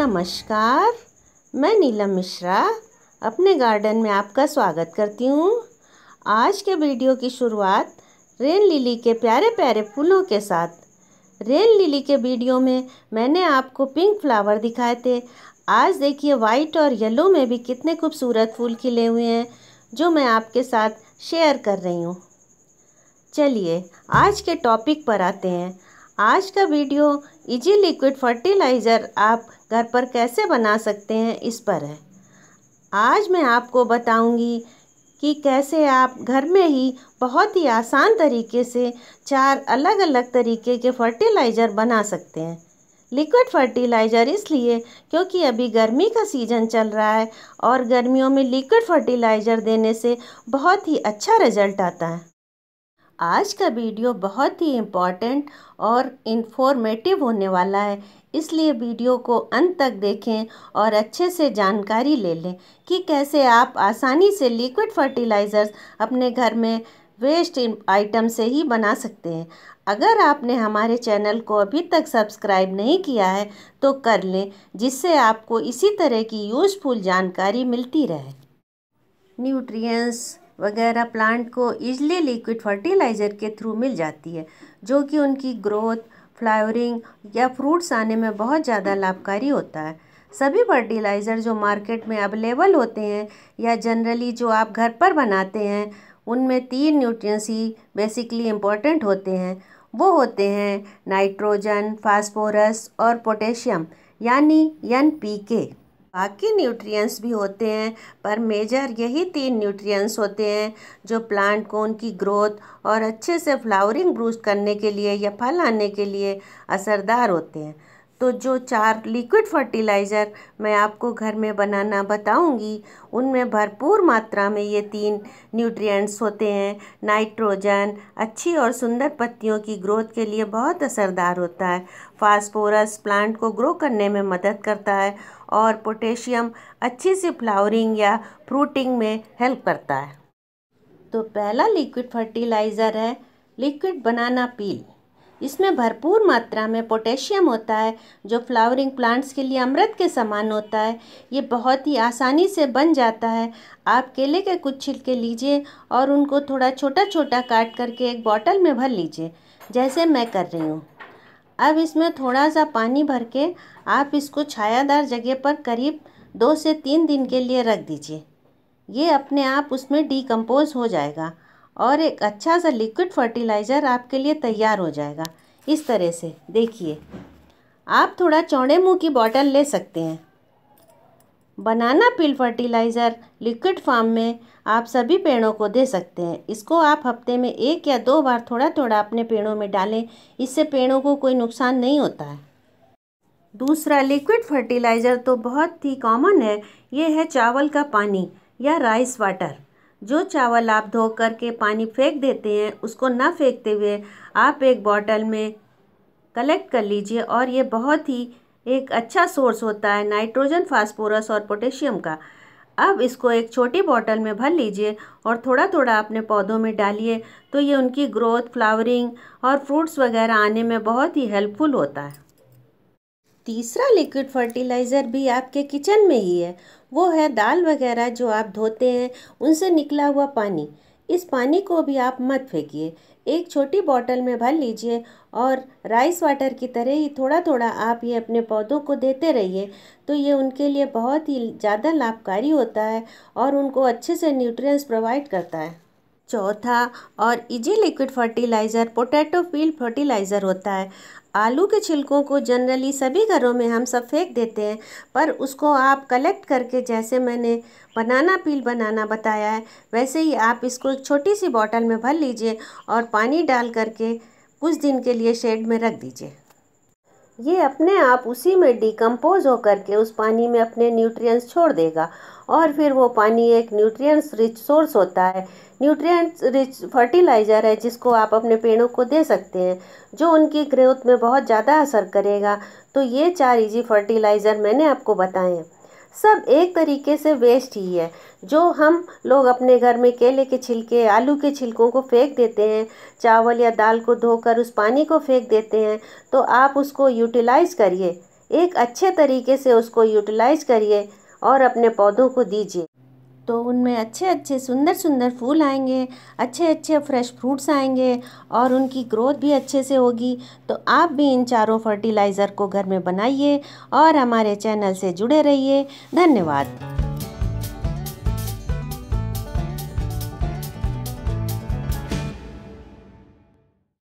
नमस्कार मैं नीलम मिश्रा अपने गार्डन में आपका स्वागत करती हूँ आज के वीडियो की शुरुआत रेन लिली के प्यारे प्यारे फूलों के साथ रेन लिली के वीडियो में मैंने आपको पिंक फ्लावर दिखाए थे आज देखिए वाइट और येलो में भी कितने खूबसूरत फूल खिले हुए हैं जो मैं आपके साथ शेयर कर रही हूँ चलिए आज के टॉपिक पर आते हैं आज का वीडियो इजी लिक्विड फर्टिलाइज़र आप घर पर कैसे बना सकते हैं इस पर है आज मैं आपको बताऊंगी कि कैसे आप घर में ही बहुत ही आसान तरीके से चार अलग अलग तरीके के फर्टिलाइज़र बना सकते हैं लिक्विड फर्टिलाइज़र इसलिए क्योंकि अभी गर्मी का सीज़न चल रहा है और गर्मियों में लिक्विड फर्टिलाइज़र देने से बहुत ही अच्छा रिज़ल्ट आता है आज का वीडियो बहुत ही इम्पॉर्टेंट और इन्फॉर्मेटिव होने वाला है इसलिए वीडियो को अंत तक देखें और अच्छे से जानकारी ले लें कि कैसे आप आसानी से लिक्विड फर्टिलाइज़र्स अपने घर में वेस्ट आइटम से ही बना सकते हैं अगर आपने हमारे चैनल को अभी तक सब्सक्राइब नहीं किया है तो कर लें जिससे आपको इसी तरह की यूज़फुल जानकारी मिलती रहे न्यूट्रिएंट्स वगैरह प्लांट को ईजली लिक्विड फर्टिलाइज़र के थ्रू मिल जाती है जो कि उनकी ग्रोथ फ्लावरिंग या फ्रूट्स आने में बहुत ज़्यादा लाभकारी होता है सभी फर्टिलाइज़र जो मार्केट में अवेलेबल होते हैं या जनरली जो आप घर पर बनाते हैं उनमें तीन न्यूट्रिएंट्स ही बेसिकली इम्पॉर्टेंट होते हैं वो होते हैं नाइट्रोजन फास्फोरस और पोटेशियम यानी एन पी के बाकी न्यूट्रिएंट्स भी होते हैं पर मेजर यही तीन न्यूट्रिएंट्स होते हैं जो प्लांट को उनकी ग्रोथ और अच्छे से फ्लावरिंग ब्रूस्ट करने के लिए या फल आने के लिए असरदार होते हैं तो जो चार लिक्विड फर्टिलाइज़र मैं आपको घर में बनाना बताऊंगी उनमें भरपूर मात्रा में ये तीन न्यूट्रिएंट्स होते हैं नाइट्रोजन अच्छी और सुंदर पत्तियों की ग्रोथ के लिए बहुत असरदार होता है फास्फोरस प्लांट को ग्रो करने में मदद करता है और पोटेशियम अच्छी सी फ्लावरिंग या फ्रूटिंग में हेल्प करता है तो पहला लिक्विड फर्टिलाइज़र है लिक्विड बनाना पील इसमें भरपूर मात्रा में पोटेशियम होता है जो फ्लावरिंग प्लांट्स के लिए अमृत के समान होता है ये बहुत ही आसानी से बन जाता है आप केले के कुछ छिलके लीजिए और उनको थोड़ा छोटा छोटा काट करके एक बॉटल में भर लीजिए जैसे मैं कर रही हूँ अब इसमें थोड़ा सा पानी भर के आप इसको छायादार जगह पर करीब दो से तीन दिन के लिए रख दीजिए ये अपने आप उसमें डिकम्पोज़ हो जाएगा और एक अच्छा सा लिक्विड फर्टिलाइज़र आपके लिए तैयार हो जाएगा इस तरह से देखिए आप थोड़ा चौड़े मुँह की बॉटल ले सकते हैं banana peel fertiliser liquid form में आप सभी पेड़ों को दे सकते हैं इसको आप हफ्ते में एक या दो बार थोड़ा थोड़ा अपने पेड़ों में डालें इससे पेड़ों को कोई नुकसान नहीं होता है दूसरा लिक्विड फर्टिलाइज़र तो बहुत ही कॉमन है ये है चावल का पानी या राइस वाटर जो चावल आप धो कर के पानी फेंक देते हैं उसको ना फेंकते हुए आप एक बॉटल में कलेक्ट कर लीजिए और ये बहुत ही एक अच्छा सोर्स होता है नाइट्रोजन फास्फोरस और पोटेशियम का अब इसको एक छोटी बॉटल में भर लीजिए और थोड़ा थोड़ा अपने पौधों में डालिए तो ये उनकी ग्रोथ फ्लावरिंग और फ्रूट्स वगैरह आने में बहुत ही हेल्पफुल होता है तीसरा लिक्विड फर्टिलाइज़र भी आपके किचन में ही है वो है दाल वगैरह जो आप धोते हैं उनसे निकला हुआ पानी इस पानी को भी आप मत फेंकिए एक छोटी बॉटल में भर लीजिए और राइस वाटर की तरह ही थोड़ा थोड़ा आप ये अपने पौधों को देते रहिए तो ये उनके लिए बहुत ही ज़्यादा लाभकारी होता है और उनको अच्छे से न्यूट्रिएंट्स प्रोवाइड करता है चौथा और easy liquid fertiliser potato field fertiliser होता है आलू के छिलकों को जनरली सभी घरों में हम सब फेंक देते हैं पर उसको आप कलेक्ट करके जैसे मैंने बनाना पील बनाना बताया है वैसे ही आप इसको एक छोटी सी बॉटल में भर लीजिए और पानी डाल करके कुछ दिन के लिए शेड में रख दीजिए ये अपने आप उसी में डिकम्पोज होकर के उस पानी में अपने न्यूट्रिएंट्स छोड़ देगा और फिर वो पानी एक न्यूट्रिएंट्स रिच सोर्स होता है न्यूट्रिएंट्स रिच फर्टिलाइज़र है जिसको आप अपने पेड़ों को दे सकते हैं जो उनकी ग्रोथ में बहुत ज़्यादा असर करेगा तो ये चार इजी फर्टिलाइज़र मैंने आपको बताएँ सब एक तरीके से वेस्ट ही है जो हम लोग अपने घर में केले के छिलके आलू के छिलकों को फेंक देते हैं चावल या दाल को धोकर उस पानी को फेंक देते हैं तो आप उसको यूटिलाइज़ करिए एक अच्छे तरीके से उसको यूटिलाइज़ करिए और अपने पौधों को दीजिए तो उनमें अच्छे अच्छे सुंदर सुंदर फूल आएंगे अच्छे अच्छे फ्रेश फ्रूट्स आएंगे और उनकी ग्रोथ भी अच्छे से होगी तो आप भी इन चारों फर्टिलाइज़र को घर में बनाइए और हमारे चैनल से जुड़े रहिए धन्यवाद